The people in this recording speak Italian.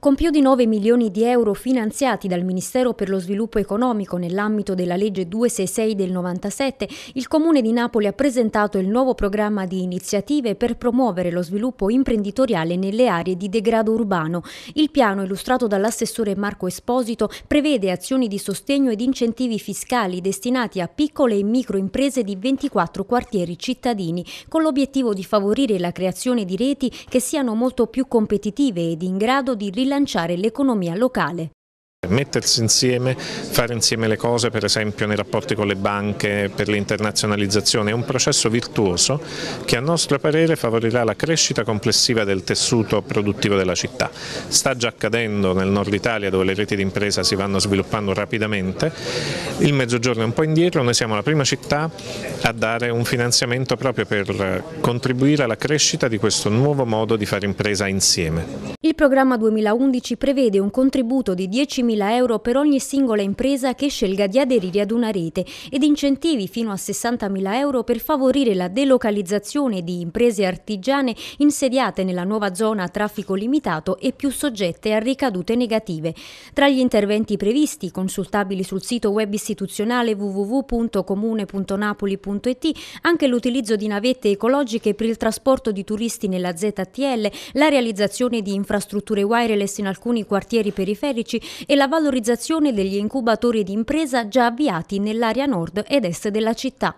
Con più di 9 milioni di euro finanziati dal Ministero per lo Sviluppo Economico nell'ambito della legge 266 del 97, il Comune di Napoli ha presentato il nuovo programma di iniziative per promuovere lo sviluppo imprenditoriale nelle aree di degrado urbano. Il piano, illustrato dall'assessore Marco Esposito, prevede azioni di sostegno ed incentivi fiscali destinati a piccole e micro imprese di 24 quartieri cittadini, con l'obiettivo di favorire la creazione di reti che siano molto più competitive ed in grado di rilassare rilanciare l'economia locale Mettersi insieme, fare insieme le cose per esempio nei rapporti con le banche, per l'internazionalizzazione è un processo virtuoso che a nostro parere favorirà la crescita complessiva del tessuto produttivo della città. Sta già accadendo nel nord Italia dove le reti di impresa si vanno sviluppando rapidamente, il mezzogiorno è un po' indietro, noi siamo la prima città a dare un finanziamento proprio per contribuire alla crescita di questo nuovo modo di fare impresa insieme. Il programma 2011 prevede un contributo di 10 milioni 5.000 euro per ogni singola impresa che scelga di aderire ad una rete ed incentivi fino a 60.000 euro per favorire la delocalizzazione di imprese artigiane insediate nella nuova zona a traffico limitato e più soggette a ricadute negative. Tra gli interventi previsti, consultabili sul sito web istituzionale www.comune.napoli.it, anche l'utilizzo di navette ecologiche per il trasporto di turisti nella ZTL, la realizzazione di infrastrutture wireless in alcuni quartieri periferici e la valorizzazione degli incubatori di impresa già avviati nell'area nord ed est della città.